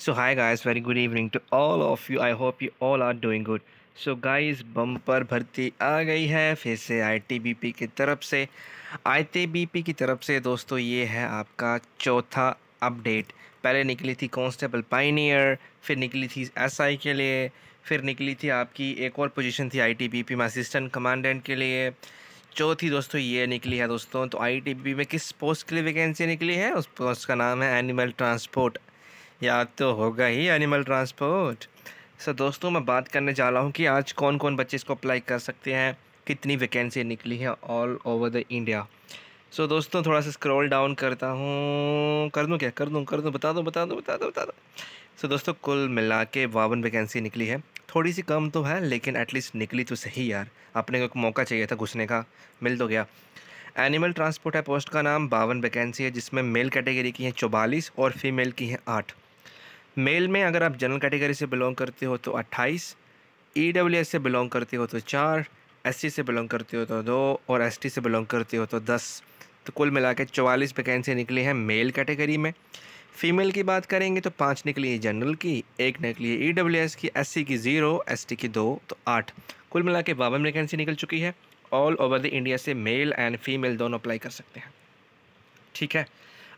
so hi guys very good evening to all of you I hope you all are doing good so guys bumper भर्ती आ गई है फिर से P की तरफ से पी की तरफ से दोस्तों ये है आपका चौथा अपडेट पहले निकली थी कांस्टेबल पाइनियर फिर निकली थी एसआई के लिए फिर निकली थी आपकी एक और पोजीशन थी आईटीबीपी में असिस्टेंट कमांडेंट के लिए चौथी दोस्तों ये निकली है दोस्तों तो आईटीबीपी में किस पोस्ट के लिए वैकेंसी निकली है उस पोस्ट का नाम है एनिमल ट्रांसपोर्ट याद तो होगा ही एनिमल ट्रांसपोर्ट सर दोस्तों मैं बात करने जा रहा हूँ कि आज कौन कौन बच्चे इसको अप्लाई कर सकते हैं कितनी वैकेंसी निकली है all over the India so दोस्तों थोड़ा सा स्क्रॉल डाउन करता हूँ कर दूँ क्या कर दूँ कर दूँ बता दूँ बता दूँ बता दूँ बता दूँ सो दोस्तों कुल मिला के बावन वैकेंसी निकली है थोड़ी सी कम तो है लेकिन एटलीस्ट निकली तो सही यार अपने को एक मौका चाहिए था घुसने का मिल तो गया एनिमल ट्रांसपोर्ट है पोस्ट का नाम बावन वैकेंसी है जिसमें मेल कैटेगरी की हैं चौबालीस और फीमेल की हैं आठ मेल में अगर आप जनरल कैटेगरी से बिलोंग करते हो तो अट्ठाईस ई डब्ल्यू एस से बिलोंग करते हो तो चार एस से बिलोंग करते हो तो दो और एस से बिलोंग करते हो तो दस तो कुल मिला के चवालीस वैकेंसी निकली हैं मेल कैटेगरी में फीमेल की बात करेंगे तो पाँच निकली है जनरल की एक निकली है ई डब्ल्यू एस की एस की ज़ीरो एस की दो तो आठ कुल मिला के बावन वैकेंसी निकल चुकी है ऑल ओवर द इंडिया से मेल एंड फीमेल दोनों अप्लाई कर सकते हैं ठीक है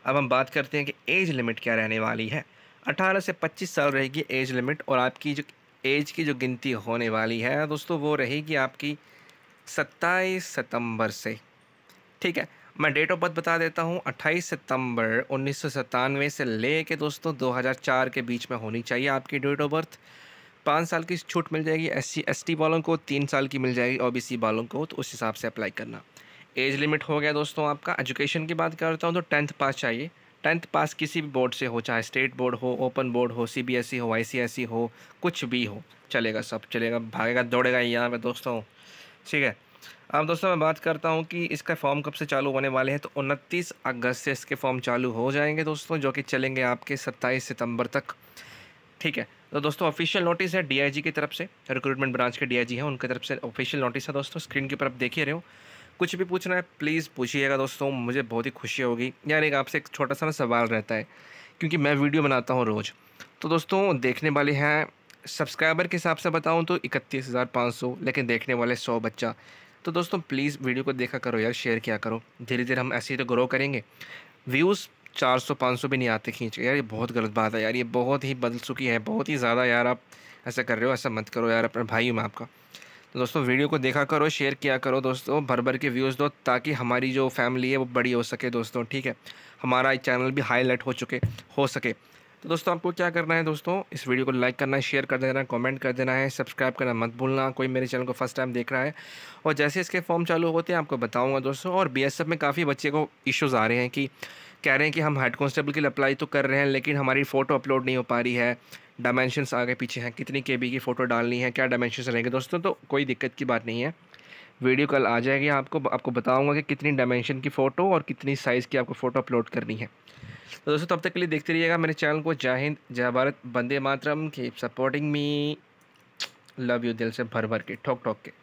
अब हम बात करते हैं कि एज लिमिट क्या रहने वाली है 18 से 25 साल रहेगी एज लिमिट और आपकी जो एज की जो गिनती होने वाली है दोस्तों वो रहेगी आपकी 27 सितंबर से ठीक है मैं डेट ऑफ बर्थ बता देता हूँ 28 सितंबर उन्नीस से ले के दोस्तों 2004 के बीच में होनी चाहिए आपकी डेट ऑफ बर्थ पाँच साल की छूट मिल जाएगी एस सी एस टी वालों को तीन साल की मिल जाएगी ओ बी सी वालों को तो उस हिसाब से अप्लाई करना एज लिमिट हो गया दोस्तों आपका एजुकेशन की बात करता हूँ तो टेंथ पास चाहिए टेंथ पास किसी भी बोर्ड से हो चाहे स्टेट बोर्ड हो ओपन बोर्ड हो सीबीएसई e हो आईसीएसई e हो कुछ भी हो चलेगा सब चलेगा भागेगा दौड़ेगा यहाँ पे दोस्तों ठीक है अब दोस्तों मैं बात करता हूँ कि इसका फॉर्म कब से चालू होने वाले हैं तो उनतीस अगस्त से इसके फॉर्म चालू हो जाएंगे दोस्तों जो कि चलेंगे आपके सत्ताईस सितम्बर तक ठीक है तो दोस्तों ऑफिशियल नोटिस है डीआईजी की तरफ से रिक्रूटमेंट ब्रांच के डीआईजी हैं उनकी तरफ से ऑफिशियल नोटिस है दोस्तों स्क्रीन के ऊपर आप देख ही रहे हो कुछ भी पूछना है प्लीज़ पूछिएगा दोस्तों मुझे बहुत ही खुशी होगी यार एक आपसे एक छोटा सा ना सवाल रहता है क्योंकि मैं वीडियो बनाता हूँ रोज़ तो दोस्तों देखने वाले हैं सब्सक्राइबर के हिसाब से बताऊँ तो इकतीस हज़ार पाँच सौ लेकिन देखने वाले सौ बच्चा तो दोस्तों प्लीज़ वीडियो को देखा करो यार शेयर किया करो धीरे धीरे हम ऐसे ही तो ग्रो करेंगे व्यूज़ चार सौ पाँच सौ भी नहीं आते खींच यार ये बहुत गलत बात है यार ये बहुत ही बदल चुकी है बहुत ही ज़्यादा यार आप ऐसा कर रहे हो ऐसा मत करो यार अपना भाई हूँ मैं आपका दोस्तों वीडियो को देखा करो शेयर किया करो दोस्तों भर भर के व्यूज़ दो ताकि हमारी जो फैमिली है वो बड़ी हो सके दोस्तों ठीक है हमारा चैनल भी हाईलाइट हो चुके हो सके तो दोस्तों आपको क्या करना है दोस्तों इस वीडियो को लाइक करना है शेयर कर देना है कमेंट कर देना है सब्सक्राइब करना मत भूलना कोई मेरे चैनल को फर्स्ट टाइम देख रहा है और जैसे इसके फॉर्म चालू होते हैं आपको बताऊंगा दोस्तों और बीएसएफ में काफ़ी बच्चे को इश्यूज़ आ रहे हैं कि कह रहे हैं कि हम हेड कॉन्स्टेबल के लिए अप्लाई तो कर रहे हैं लेकिन हमारी फ़ोटो अपलोड नहीं हो पा रही है डायमेंशनस आगे पीछे हैं कितनी के की फ़ोटो डालनी है क्या डायमेंशन रहेंगे दोस्तों तो कोई दिक्कत की बात नहीं है वीडियो कल आ जाएगी आपको आपको बताऊंगा कि कितनी डायमेंशन की फ़ोटो और कितनी साइज़ की आपको फ़ोटो अपलोड करनी है तो दोस्तों तब तक के लिए देखते रहिएगा मेरे चैनल को जय हिंद जय भारत बंदे मातरम की सपोर्टिंग मी लव यू दिल से भर भर के ठोक ठोक के